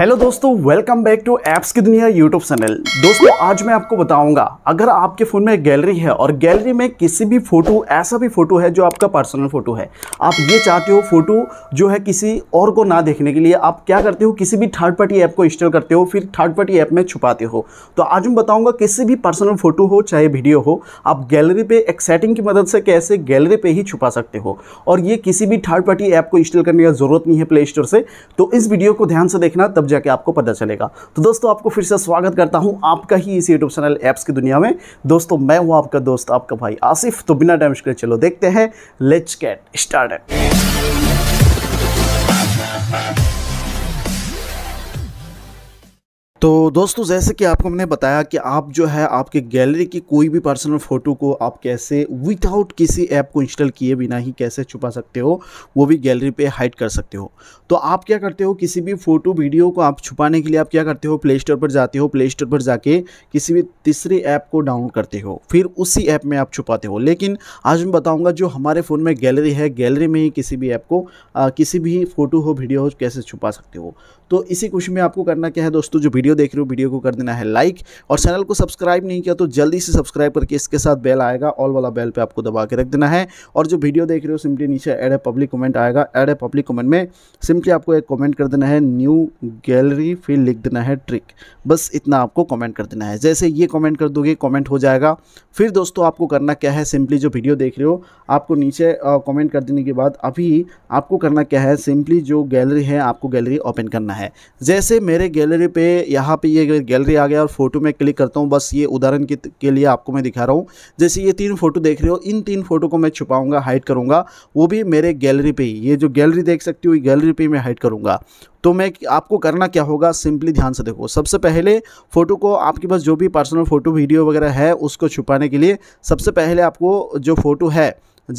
hello दोस्तों welcome back to apps की दुनिया यूट्यूब चैनल दोस्तों आज मैं आपको बताऊंगा अगर आपके फ़ोन में गैलरी है और गैलरी में किसी भी फ़ोटो ऐसा भी फ़ोटो है जो आपका पर्सनल फ़ोटो है आप ये चाहते हो फ़ोटो जो है किसी और को ना देखने के लिए आप क्या करते हो किसी भी थर्ड पार्टी ऐप को इंस्टॉल करते हो फिर थर्ड पार्टी ऐप में छुपाते हो तो आज मैं बताऊँगा किसी भी पर्सनल फ़ोटो हो चाहे वीडियो हो आप गैलरी पर एक सेटिंग की मदद से कैसे गैलरी पर ही छुपा सकते हो और ये किसी भी थर्ड पार्टी ऐप को इंस्टॉल करने की ज़रूरत नहीं है प्ले स्टोर से तो इस वीडियो को ध्यान से देखना तब जाके आपको पता चलेगा तो दोस्तों आपको फिर से स्वागत करता हूँ आपका ही इस यूट्यूब चैनल ऐप्स की दुनिया में दोस्तों मैं हूँ आपका दोस्त आपका भाई आसिफ तो बिना टाइम स्क्रीन चलो देखते हैं लेट्स गेट स्टार्ट तो दोस्तों जैसे कि आपको मैंने बताया कि आप जो है आपके गैलरी की कोई भी पर्सनल फ़ोटो को आप कैसे विदाउट किसी ऐप को इंस्टॉल किए बिना ही कैसे छुपा सकते हो वो भी गैलरी पे हाइड कर सकते हो तो आप क्या करते हो किसी भी फ़ोटो वीडियो को आप छुपाने के लिए आप क्या करते हो प्ले स्टोर पर जाते हो प्ले स्टोर पर जाके किसी भी तीसरे ऐप को डाउनलोड करते हो फिर उसी ऐप में आप छुपाते हो लेकिन आज मैं बताऊँगा जो हमारे फ़ोन में गैलरी है गैलरी में ही किसी भी ऐप को किसी भी फ़ोटो हो वीडियो हो कैसे छुपा सकते हो तो इसी कुछ में आपको करना क्या है दोस्तों जो वीडियो वीडियो देख रहे हो वीडियो को कर देना है लाइक और चैनल को सब्सक्राइब नहीं किया तो जल्दी से सब्सक्राइब करके इसके साथ बेल आएगा ऑल वाला बेल पर आपको दबा के रख देना है और जो वीडियो देख रहे हो सिंपली नीचे एड ए पब्लिक कमेंट आएगा एड ए पब्लिक कमेंट में सिंपली आपको एक कमेंट कर देना है न्यू गैलरी फिर लिख देना है ट्रिक बस इतना आपको कमेंट कर देना है जैसे ये कमेंट कर दोगे कमेंट हो जाएगा फिर दोस्तों आपको करना क्या है सिंपली जो वीडियो देख रहे हो आपको नीचे कमेंट कर देने के बाद अभी आपको करना क्या है सिंपली जो गैलरी है आपको गैलरी ओपन करना है जैसे मेरे गैलरी पे यहाँ पे ये गैलरी आ गया और फोटो में क्लिक करता हूँ बस ये उदाहरण के लिए आपको मैं दिखा रहा हूँ जैसे ये तीन फोटो देख रहे हो इन तीन फोटो को मैं छुपाऊँगा हाइड करूँगा वो भी मेरे गैलरी पर ही ये जो गैलरी देख सकती हूँ गैलरी पर मैं हाइड करूँगा तो मैं आपको करना क्या होगा सिंपली ध्यान से देखो सबसे पहले फ़ोटो को आपके पास जो भी पर्सनल फ़ोटो वीडियो वगैरह है उसको छुपाने के लिए सबसे पहले आपको जो फ़ोटो है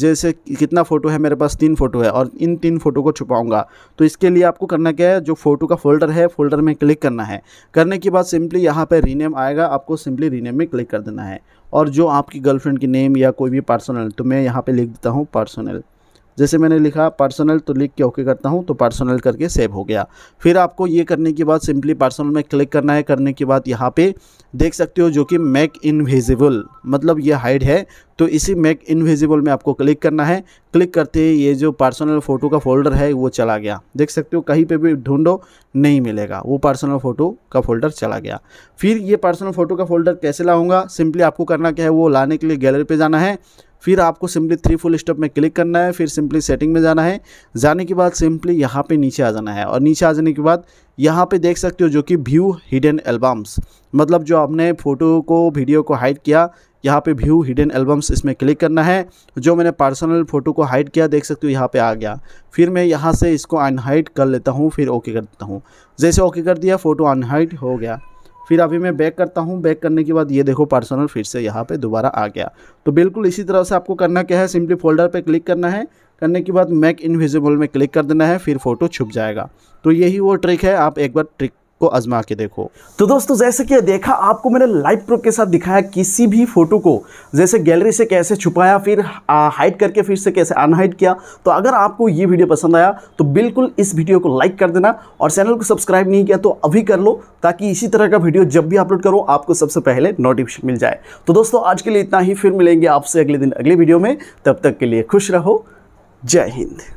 जैसे कितना फ़ोटो है मेरे पास तीन फोटो है और इन तीन फ़ोटो को छुपाऊंगा तो इसके लिए आपको करना क्या है जो फ़ोटो का फोल्डर है फोल्डर में क्लिक करना है करने के बाद सिंपली यहाँ पर रीनेम आएगा आपको सिंपली रीनेम में क्लिक कर देना है और जो आपकी गर्लफ्रेंड की नेम या कोई भी पर्सनल तो मैं यहाँ पर लिख देता हूँ पर्सनल जैसे मैंने लिखा पर्सनल तो लिख के ओके करता हूँ तो पर्सनल करके सेव हो गया फिर आपको ये करने के बाद सिंपली पर्सनल में क्लिक करना है करने के बाद यहाँ पे देख सकते हो जो कि मैक इनविजिबल मतलब ये हाइड है तो इसी मैक इनविजिबल में आपको क्लिक करना है क्लिक करते ही ये जो पर्सनल फ़ोटो का फोल्डर है वो चला गया देख सकते हो कहीं पर भी ढूंढो नहीं मिलेगा वो पर्सनल फ़ोटो का फोल्डर चला गया फिर ये पर्सनल फ़ोटो का फोल्डर कैसे लाऊंगा सिंपली आपको करना क्या है वो लाने के लिए गैलरी पे जाना है फिर आपको सिंपली थ्री फुल स्टॉप में क्लिक करना है फिर सिंपली सेटिंग में जाना है जाने के बाद सिंपली यहाँ पे नीचे आ जाना है और नीचे आ जाने के बाद यहाँ पे देख सकते हो जो कि व्यू हिडन एल्बम्स मतलब जो आपने फ़ोटो को वीडियो को हाइड किया यहाँ पे व्यू हिडन एल्बम्स इसमें क्लिक करना है जो मैंने पर्सनल फ़ोटो को हाइड किया देख सकते हो यहाँ पे आ गया फिर मैं यहाँ से इसको अनहाइड कर लेता हूँ फिर ओके कर देता हूँ जैसे ओके कर दिया फ़ोटो अनहाइड हो गया फिर अभी मैं बैक करता हूँ बैक करने के बाद ये देखो पर्सनल फिर से यहाँ पे दोबारा आ गया तो बिल्कुल इसी तरह से आपको करना क्या है सिंपली फोल्डर पे क्लिक करना है करने के बाद मैक इनविजिबल में क्लिक कर देना है फिर फ़ोटो छुप जाएगा तो यही वो ट्रिक है आप एक बार ट्रिक को आजमा के देखो तो दोस्तों जैसे कि देखा आपको मैंने लाइव प्रूफ के साथ दिखाया किसी भी फोटो को जैसे गैलरी से कैसे छुपाया फिर हाइड करके फिर से कैसे अनहाइड किया तो अगर आपको ये वीडियो पसंद आया तो बिल्कुल इस वीडियो को लाइक कर देना और चैनल को सब्सक्राइब नहीं किया तो अभी कर लो ताकि इसी तरह का वीडियो जब भी अपलोड करो आपको सबसे पहले नोटिफिकेशन मिल जाए तो दोस्तों आज के लिए इतना ही फिर मिलेंगे आपसे अगले दिन अगले वीडियो में तब तक के लिए खुश रहो जय हिंद